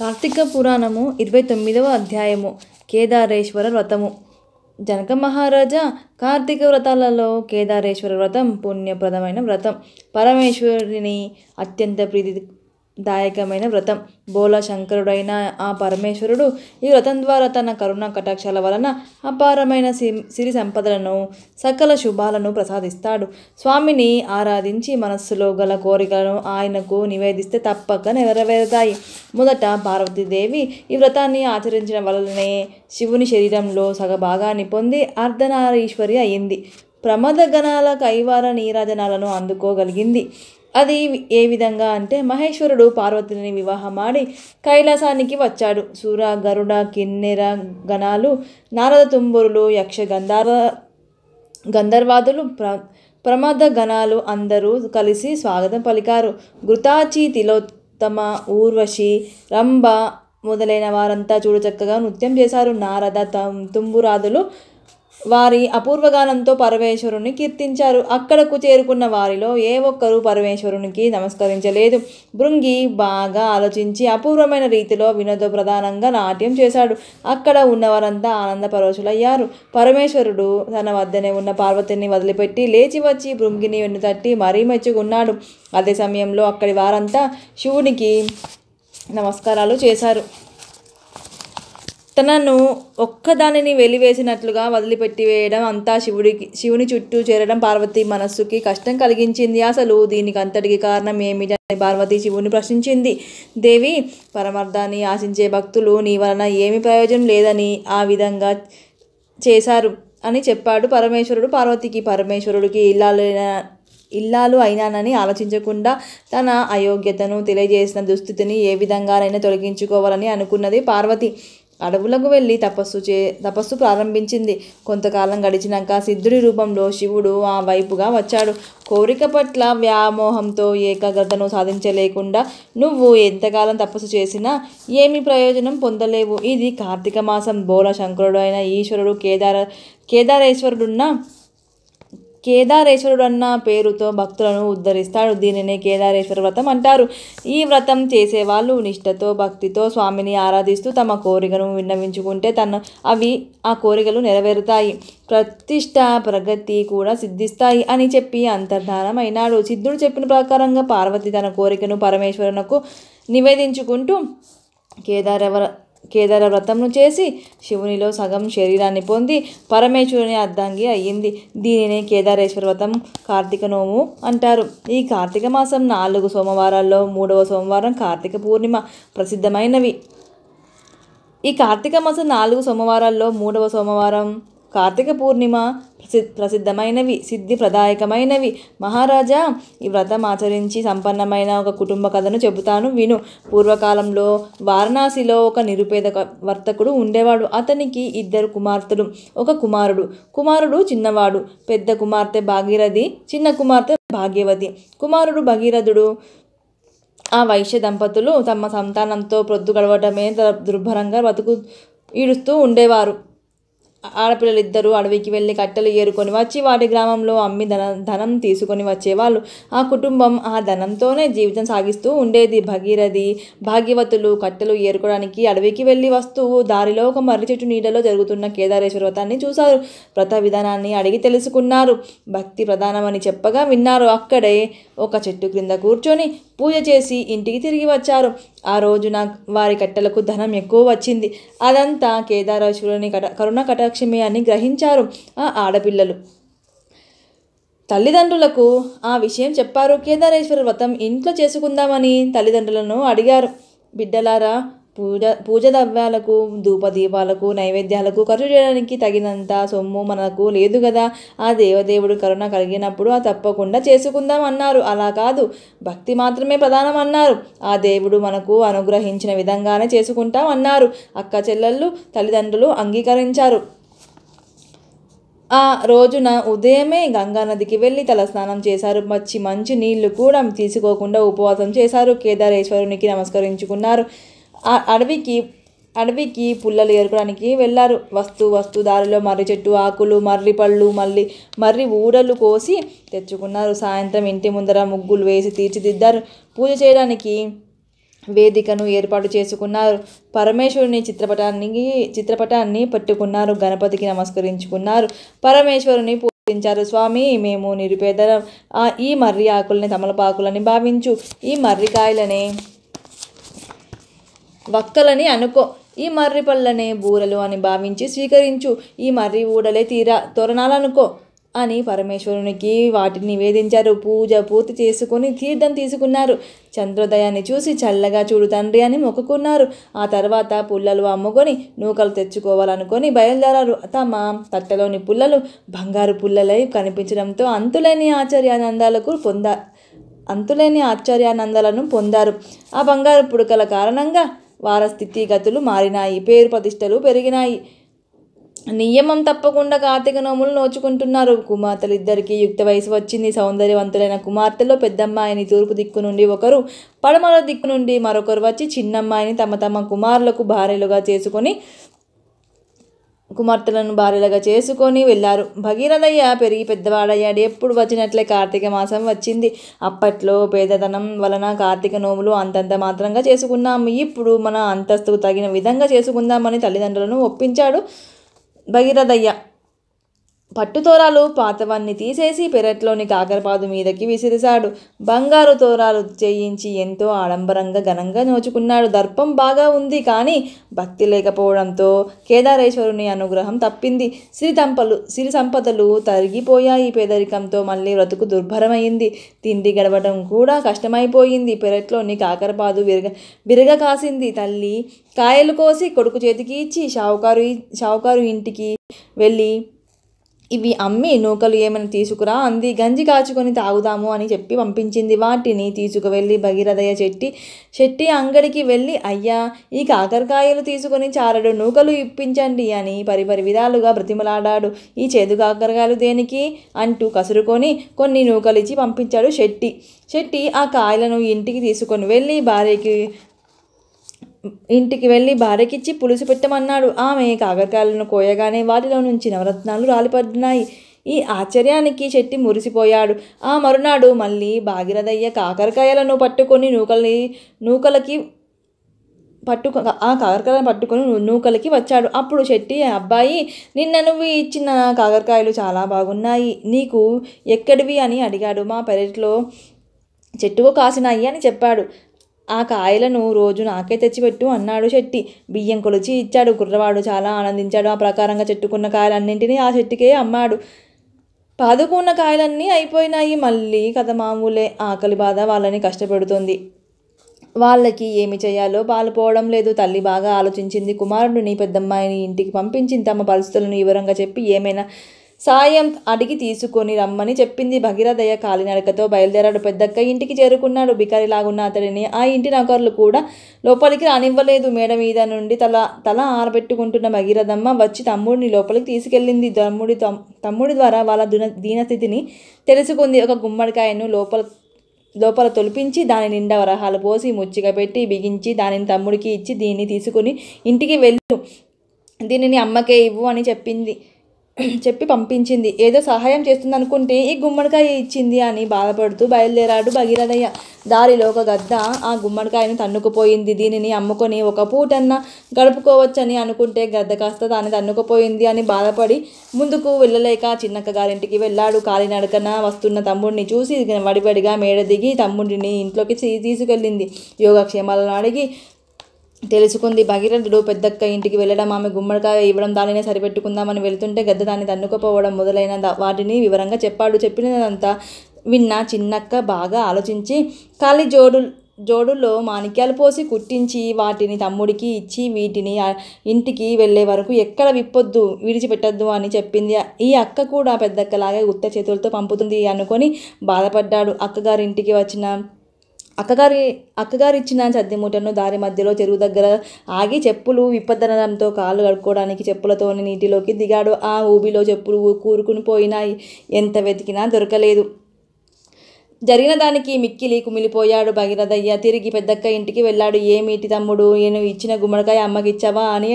కార్తీక పురాణము ఇరవై తొమ్మిదవ అధ్యాయము కేదారేశ్వర వ్రతము జనక మహారాజా కార్తీక వ్రతాలలో కేదారేశ్వర వ్రతం పుణ్యప్రదమైన వ్రతం పరమేశ్వరుని అత్యంత ప్రీతి దాయకమైన వ్రతం బోల శంకరుడైన ఆ పరమేశ్వరుడు ఈ వ్రతం ద్వారా తన కరుణ కటాక్షాల వలన అపారమైన సిరి సంపదలను సకల శుభాలను ప్రసాదిస్తాడు స్వామిని ఆరాధించి మనస్సులో గల కోరికలను ఆయనకు నివేదిస్తే తప్పక నెరవేరుతాయి మొదట పార్వతీదేవి ఈ వ్రతాన్ని ఆచరించడం వలననే శివుని శరీరంలో సగభాగాన్ని పొంది అర్ధనారీశ్వరి అయింది ప్రమద గణాల కైవార నీరాజనాలను అందుకోగలిగింది అది ఏ విధంగా అంటే మహేశ్వరుడు పార్వతిని వివాహమాడి కైలాసానికి వచ్చాడు సూర గరుడ కిన్నెర గణాలు నారద తుంబురులు యక్ష గంధార గంధర్వాదులు ప్ర ప్రమాద గణాలు అందరూ కలిసి స్వాగతం పలికారు గృతాచి తిలోత్తమ ఊర్వశి రంభ మొదలైన వారంతా చూడచక్కగా నృత్యం చేశారు నారద తం తుంబురాదులు వారి అపూర్వగానంతో పరమేశ్వరుని కీర్తించారు అక్కడకు చేరుకున్న వారిలో ఏ ఒక్కరూ పరమేశ్వరునికి నమస్కరించలేదు భృంగి బాగా ఆలోచించి అపూర్వమైన రీతిలో వినోద ప్రధానంగా నాట్యం చేశాడు అక్కడ ఉన్నవారంతా ఆనంద పరోశులయ్యారు పరమేశ్వరుడు తన వద్దనే ఉన్న పార్వతిని వదిలిపెట్టి లేచి వచ్చి భృంగిని తట్టి మరీ మెచ్చుకున్నాడు అదే సమయంలో అక్కడి వారంతా శివునికి నమస్కారాలు చేశారు తనను ఒక్కదానిని వెలివేసినట్లుగా వదిలిపెట్టి వేయడం అంతా శివుడికి శివుని చుట్టూ చేరడం పార్వతి మనస్సుకి కష్టం కలిగించింది అసలు దీనికి అంతటికి కారణం ఏమిటని పార్వతి శివుని ప్రశ్నించింది దేవి పరమార్థాన్ని ఆశించే భక్తులు నీ వలన ఏమి ప్రయోజనం లేదని ఆ విధంగా చేశారు అని చెప్పాడు పరమేశ్వరుడు పార్వతికి పరమేశ్వరుడికి ఇల్లాలు ఇల్లాలు అయినానని ఆలోచించకుండా తన అయోగ్యతను తెలియజేసిన దుస్థితిని ఏ విధంగానైనా తొలగించుకోవాలని అనుకున్నది పార్వతి అడవులకు వెళ్ళి తపస్సు చే తపస్సు ప్రారంభించింది కొంతకాలం గడిచినాక సిద్ధుడి రూపంలో శివుడు ఆ వైపుగా వచ్చాడు కోరిక పట్ల వ్యామోహంతో ఏకాగ్రతను సాధించలేకుండా నువ్వు ఎంతకాలం తపస్సు చేసినా ఏమి ప్రయోజనం పొందలేవు ఇది కార్తీక మాసం బోల శంకరుడు అయిన ఈశ్వరుడు కేదార కేదారేశ్వరుడున్న కేదారేశ్వరుడు అన్న పేరుతో భక్తులను ఉద్ధరిస్తాడు దీనినే కేదారేశ్వర వ్రతం అంటారు ఈ వ్రతం చేసేవాళ్ళు నిష్ఠతో భక్తితో స్వామిని ఆరాధిస్తూ తమ కోరికను విన్నవించుకుంటే తన అవి ఆ కోరికలు నెరవేరుతాయి ప్రతిష్ట ప్రగతి కూడా సిద్ధిస్తాయి అని చెప్పి అంతర్ధానం అయినాడు సిద్ధుడు చెప్పిన ప్రకారంగా పార్వతి తన కోరికను పరమేశ్వరునకు నివేదించుకుంటూ కేదారవర కేదార వ్రతమును చేసి శివునిలో సగం శరీరాన్ని పొంది పరమేశ్వరుని అర్ధాంగి అయ్యింది దీనినే కేదారేశ్వర వ్రతం కార్తీక నోము అంటారు ఈ కార్తీక మాసం నాలుగు సోమవారాల్లో మూడవ సోమవారం కార్తీక పూర్ణిమ ప్రసిద్ధమైనవి ఈ కార్తీక మాసం నాలుగు సోమవారాల్లో మూడవ సోమవారం కార్తీక పూర్ణిమ ప్రసి ప్రసిద్ధమైనవి సిద్ధి ప్రదాయకమైనవి మహారాజా ఈ వ్రతం ఆచరించి సంపన్నమైన ఒక కుటుంబ కథను చెబుతాను విను పూర్వకాలంలో వారణాసిలో ఒక నిరుపేద వర్తకుడు ఉండేవాడు అతనికి ఇద్దరు కుమార్తెలు ఒక కుమారుడు కుమారుడు చిన్నవాడు పెద్ద కుమార్తె భాగీరథి చిన్న కుమార్తె భాగ్యవతి కుమారుడు భగీరథుడు ఆ వైశ్య దంపతులు తమ సంతానంతో ప్రొద్దు గడవటమే దుర్భరంగా బతుకు ఈడుస్తూ ఉండేవారు ఆడపిల్లలు ఇద్దరు అడవికి వెళ్ళి కట్టెలు ఏరుకొని వచ్చి వాటి గ్రామంలో అమ్మి ధన ధనం తీసుకొని వచ్చేవాళ్ళు ఆ కుటుంబం ఆ ధనంతోనే జీవితం సాగిస్తూ ఉండేది భగీరథి భాగ్యవతులు కట్టెలు ఏరుకోవడానికి అడవికి వెళ్ళి వస్తూ దారిలో ఒక మర్రి చెట్టు నీడలో జరుగుతున్న కేదారేశ్వర వ్రతాన్ని చూశారు వ్రత విధానాన్ని అడిగి తెలుసుకున్నారు భక్తి ప్రధానమని చెప్పగా విన్నారు అక్కడే ఒక చెట్టు క్రింద కూర్చొని పూజ చేసి ఇంటికి తిరిగి వచ్చారు ఆ రోజున వారి కట్టెలకు ధనం ఎక్కువ వచ్చింది అదంతా కేదారేశ్వరుని కట కరుణ కటాక్షమే అని గ్రహించారు ఆ ఆడపిల్లలు తల్లిదండ్రులకు ఆ విషయం చెప్పారు కేదారేశ్వర వ్రతం ఇంట్లో చేసుకుందామని తల్లిదండ్రులను అడిగారు బిడ్డలారా పూజ పూజ ద్రవ్యాలకు ధూపదీపాలకు నైవేద్యాలకు ఖర్చు చేయడానికి తగినంత సొమ్ము మనకు లేదు కదా ఆ దేవదేవుడు కరుణ కలిగినప్పుడు ఆ తప్పకుండా చేసుకుందాం అన్నారు అలా కాదు భక్తి మాత్రమే ప్రధానం అన్నారు ఆ దేవుడు మనకు అనుగ్రహించిన విధంగానే చేసుకుంటాం అన్నారు అక్క చెల్లెళ్ళు తల్లిదండ్రులు అంగీకరించారు ఆ రోజున ఉదయమే గంగానదికి వెళ్ళి తలస్నానం చేశారు మంచి మంచి నీళ్లు కూడా తీసుకోకుండా ఉపవాసం చేశారు కేదారేశ్వరునికి నమస్కరించుకున్నారు అడవికి అడవికి పుల్లలు ఏరుకోవడానికి వెళ్ళారు వస్తు వస్తు దారిలో మర్రి చెట్టు ఆకులు మర్రి పళ్ళు మళ్ళీ మర్రి ఊడలు కోసి తెచ్చుకున్నారు సాయంత్రం ఇంటి ముందర ముగ్గులు వేసి తీర్చిదిద్దారు పూజ చేయడానికి వేదికను ఏర్పాటు చేసుకున్నారు పరమేశ్వరుని చిత్రపటానికి చిత్రపటాన్ని పట్టుకున్నారు గణపతికి నమస్కరించుకున్నారు పరమేశ్వరుని పూజించారు స్వామి మేము నిరుపేద ఈ మర్రి ఆకులని తమలపాకులని భావించు ఈ మర్రికాయలనే వక్కలని అనుకో ఈ మర్రి పళ్ళనే బూరలు అని భావించి స్వీకరించు ఈ మర్రి ఊడలే తీరా తోరణాలనుకో అని పరమేశ్వరునికి వాటిని నివేదించారు పూజ పూర్తి చేసుకొని తీర్థం తీసుకున్నారు చంద్రోదయాన్ని చూసి చల్లగా చూడు తండ్రి అని మొక్కుకున్నారు ఆ తర్వాత పుల్లలు అమ్ముకొని నూకలు తెచ్చుకోవాలనుకొని బయలుదేరారు తమ తట్టలోని పుల్లలు బంగారు పుల్లలై కనిపించడంతో అంతులేని ఆచార్యానందాలకు పొంద అంతులేని ఆచార్యానందాలను పొందారు ఆ బంగారు పుడకల కారణంగా స్థితిగతులు మారినాయి పేరు ప్రతిష్టలు పెరిగినాయి నియమం తప్పకుండా కార్తీక నోములు నోచుకుంటున్నారు కుమార్తెలు ఇద్దరికీ యుక్త వయసు వచ్చింది సౌందర్యవంతులైన కుమార్తెలో పెద్దమ్మాయిని తూర్పు దిక్కు నుండి ఒకరు పడమల దిక్కు నుండి మరొకరు వచ్చి చిన్నమ్మాయిని తమ తమ కుమారులకు భార్యలుగా చేసుకొని కుమార్తెలను భార్యలుగా చేసుకొని వెళ్ళారు భగీరథయ్య పెరిగి పెద్దవాడయ్యాడు ఎప్పుడు వచ్చినట్లే కార్తీక మాసం వచ్చింది అప్పట్లో పేదతనం వలన కార్తీక నోములు అంతంత మాత్రంగా చేసుకున్నాము ఇప్పుడు మన అంతస్తుకు తగిన విధంగా చేసుకుందామని తల్లిదండ్రులను ఒప్పించాడు భగీరథయ్య పట్టుతోరాలు పాతవన్నీ తీసేసి పెరట్లోని కాకరపాదు మీదకి విసిరిశాడు బంగారు తోరాలు చేయించి ఎంతో ఆడంబరంగా ఘనంగా నోచుకున్నాడు దర్పం బాగా ఉంది కానీ భక్తి లేకపోవడంతో కేదారేశ్వరుని అనుగ్రహం తప్పింది సిరి తంపలు సిరి సంపదలు తరిగిపోయాయి పేదరికంతో మళ్ళీ బ్రతుకు దుర్భరమైంది తిండి గడవడం కూడా కష్టమైపోయింది పెరట్లోని కాకరపాదు విరగ విరగ కాసింది తల్లి కాయలు కోసి కొడుకు చేతికి ఇచ్చి షావుకారు షావుకారు ఇంటికి వెళ్ళి ఇవి అమ్మి నూకలు ఏమైనా తీసుకురా అంది గంజి కాచుకొని తాగుదాము అని చెప్పి పంపించింది వాటిని తీసుకువెళ్ళి భగీరథయ్య చెట్టి చెట్టి అంగడికి వెళ్ళి అయ్యా ఈ కాకరకాయలు తీసుకొని చారడు నూకలు ఇప్పించండి అని పరిపరి విధాలుగా బ్రతిమలాడాడు ఈ చేదు కాకరకాయలు దేనికి అంటూ కసురుకొని కొన్ని నూకలు ఇచ్చి పంపించాడు శెట్టి శెట్టి ఆ కాయలను ఇంటికి తీసుకొని వెళ్ళి భార్యకి ఇంటికి వెళ్ళి భార్యకిచ్చి పులుసు పెట్టమన్నాడు ఆమె కాకరకాయలను కోయగానే వాటిలో నుంచి నవరత్నాలు రాలిపడినాయి ఈ ఆశ్చర్యానికి చెట్టి మురిసిపోయాడు ఆ మరునాడు మళ్ళీ భాగీరథయ్య కాకరకాయలను పట్టుకొని నూకలి నూకలకి పట్టుకు ఆ కాకరకాయలను పట్టుకొని నూకలకి వచ్చాడు అప్పుడు చెట్టి అబ్బాయి నిన్న నువ్వు ఇచ్చిన కాకరకాయలు చాలా బాగున్నాయి నీకు ఎక్కడివి అని అడిగాడు మా పెరట్లో చెట్టుకు కాసినాయి అని చెప్పాడు ఆ కాయలను రోజు నాకే తెచ్చిపెట్టు అన్నాడు శెట్టి బియ్యం కొలిచి ఇచ్చాడు కుర్రవాడు చాలా ఆనందించాడు ఆ ప్రకారంగా చెట్టుకున్న కాయలన్నింటినీ ఆ చెట్టుకే అమ్మాడు పాదుకున్న కాయలన్నీ అయిపోయినాయి మళ్ళీ కథ మామూలే ఆకలి బాధ వాళ్ళని కష్టపెడుతుంది వాళ్ళకి ఏమి చేయాలో పాలుపోవడం లేదు తల్లి బాగా ఆలోచించింది కుమారుడిని పెద్దమ్మాయిని ఇంటికి పంపించింది తమ పరిస్థితులను వివరంగా చెప్పి ఏమైనా సాయం అడిగి తీసుకొని రమ్మని చెప్పింది భగీరథయ్య కాలినడకతో బయలుదేరాడు పెద్దక్క ఇంటికి చేరుకున్నాడు బికారిలాగున్న అతడిని ఆ ఇంటి నగర్లు కూడా లోపలికి రానివ్వలేదు మేడ మీద నుండి తల తల ఆరబెట్టుకుంటున్న భగీరథమ్మ వచ్చి తమ్ముడిని లోపలికి తీసుకెళ్ళింది తమ్ముడి తమ్ముడి ద్వారా వాళ్ళ దున దీనస్థితిని తెలుసుకుంది ఒక గుమ్మడికాయను లోపల లోపల తొలిపించి దాని నిండా వరహాలు పోసి ముచ్చిగా పెట్టి బిగించి దానిని తమ్ముడికి ఇచ్చి దీన్ని తీసుకుని ఇంటికి వెళ్ళు దీనిని అమ్మకే ఇవ్వు అని చెప్పింది చెప్పి పంపించింది ఏదో సహాయం చేస్తుంది అనుకుంటే ఈ గుమ్మడికాయ ఇచ్చింది అని బాధపడుతూ బయలుదేరాడు భగీరథయ్య దారిలో ఒక గద్ద ఆ గుమ్మడికాయను తన్నుకుపోయింది దీనిని అమ్ముకొని ఒక పూటన్న గడుపుకోవచ్చని అనుకుంటే గద్ద కాస్త దాన్ని తన్నుకుపోయింది అని బాధపడి ముందుకు వెళ్ళలేక చిన్నక్క గారింటికి వెళ్ళాడు కాలినడకన వస్తున్న తమ్ముడిని చూసి వడివడిగా మేడ దిగి తమ్ముడిని ఇంట్లోకి తీసుకెళ్ళింది యోగక్షేమాలను అడిగి తెలుసుకుంది భగీరథుడు పెద్దక్క ఇంటికి వెళ్ళడం ఆమె గుమ్మడికాయ ఇవ్వడం దానినే సరిపెట్టుకుందామని వెళుతుంటే గద్ద దాన్ని తన్నుకోపోవడం మొదలైన వాటిని వివరంగా చెప్పాడు చెప్పినదంతా విన్న చిన్నక్క బాగా ఆలోచించి ఖాళీ జోడు జోడులో మాణిక్యాలు పోసి కుట్టించి వాటిని తమ్ముడికి ఇచ్చి వీటిని ఇంటికి వెళ్ళే వరకు ఎక్కడ విప్పొద్దు విడిచిపెట్టద్దు అని చెప్పింది ఈ అక్క కూడా పెద్దక్కలాగే ఉత్త చేతులతో పంపుతుంది అనుకొని బాధపడ్డాడు అక్కగారింటికి వచ్చిన అక్కగారి అక్కగారు ఇచ్చిన సద్ది మూటను దారి మధ్యలో చెరువు దగ్గర ఆగి చెప్పులు విప్పదనడంతో కాళ్ళు కడుక్కోవడానికి చెప్పులతో నీటిలోకి దిగాడు ఆ ఊబిలో చెప్పులు కూరుకుని పోయినా ఎంత వెతికినా దొరకలేదు జరిగిన దానికి మిక్కిలి కుమిలిపోయాడు భగీరథయ్య తిరిగి పెద్దక్క ఇంటికి వెళ్ళాడు ఏమిటి తమ్ముడు నేను ఇచ్చిన గుమ్మడికాయ అమ్మకి ఇచ్చావా అని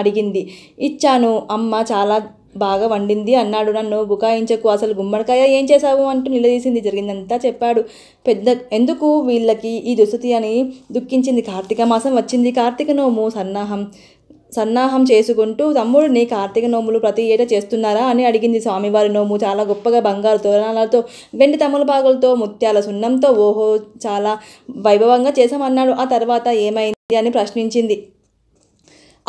అడిగింది ఇచ్చాను అమ్మ చాలా బాగా వండింది అన్నాడు నన్ను బుకాయించకు అసలు గుమ్మడికాయ ఏం చేశావు అంటూ నిలదీసింది జరిగిందంతా చెప్పాడు పెద్ద ఎందుకు వీళ్ళకి ఈ దుస్థితి అని దుఃఖించింది కార్తీక మాసం వచ్చింది కార్తీక నోము సన్నాహం సన్నాహం చేసుకుంటూ తమ్ముడిని కార్తీక నోములు ప్రతి ఏటా చేస్తున్నారా అని అడిగింది స్వామివారి నోము చాలా గొప్పగా బంగారు తోరణాలతో వెండి తమలపాకులతో ముత్యాల సున్నంతో ఓహో చాలా వైభవంగా చేశామన్నాడు ఆ తర్వాత ఏమైంది అని ప్రశ్నించింది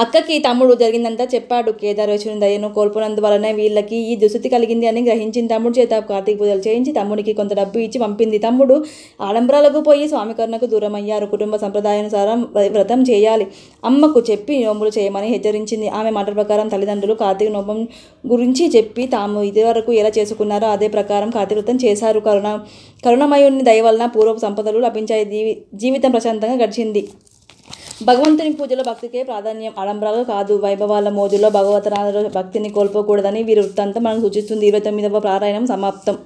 అక్కకి తమ్ముడు జరిగిందంతా చెప్పాడు వచ్చిన దయను కోల్పోనందువలన వీళ్ళకి ఈ దుస్థితి కలిగింది అని గ్రహించిన తమ్ముడు చేత కార్తీక పూజలు చేయించి తమ్ముడికి కొంత డబ్బు ఇచ్చి పంపింది తమ్ముడు ఆడంబరాలకు పోయి కరుణకు దూరం అయ్యారు కుటుంబ సంప్రదాయానుసారం వ్రతం చేయాలి అమ్మకు చెప్పి నోములు చేయమని హెచ్చరించింది ఆమె మాట ప్రకారం తల్లిదండ్రులు కార్తీక నోపం గురించి చెప్పి తాము ఇదివరకు ఎలా చేసుకున్నారో అదే ప్రకారం కార్తీక వ్రతం చేశారు కరుణ కరుణమయుని దయ వలన పూర్వపు సంపదలు లభించాయి జీవితం ప్రశాంతంగా గడిచింది భగవంతుని పూజలో భక్తికే ప్రాధాన్యం ఆడంబరాలు కాదు వైభవాల మోదులో భగవతరాలలో భక్తిని కోల్పోకూడదని వీరి వృత్తాంతం మనకు సూచిస్తుంది ఇరవై తొమ్మిదవ ప్రారాయణం సమాప్తం